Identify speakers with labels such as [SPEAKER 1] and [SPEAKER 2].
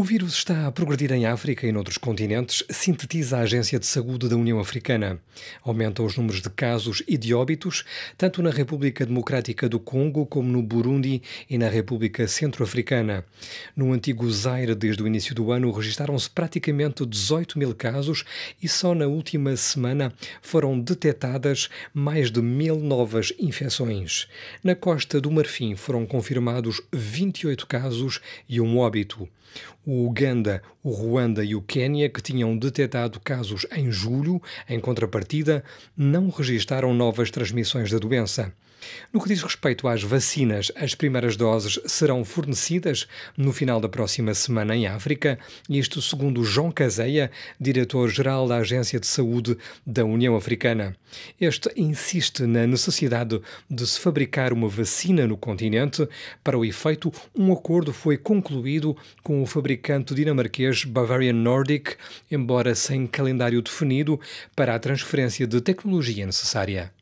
[SPEAKER 1] O vírus está a progredir em África e noutros continentes, sintetiza a Agência de Saúde da União Africana. Aumentam os números de casos e de óbitos, tanto na República Democrática do Congo como no Burundi e na República Centro-Africana. No antigo Zaire, desde o início do ano, registaram-se praticamente 18 mil casos e só na última semana foram detectadas mais de mil novas infecções. Na Costa do Marfim foram confirmados 28 casos e um óbito o Uganda, o Ruanda e o Quênia, que tinham detectado casos em julho, em contrapartida, não registaram novas transmissões da doença. No que diz respeito às vacinas, as primeiras doses serão fornecidas no final da próxima semana em África, isto segundo João Caseia, diretor-geral da Agência de Saúde da União Africana. Este insiste na necessidade de se fabricar uma vacina no continente. Para o efeito, um acordo foi concluído com o fabricante fabricante dinamarquês Bavarian Nordic, embora sem calendário definido para a transferência de tecnologia necessária.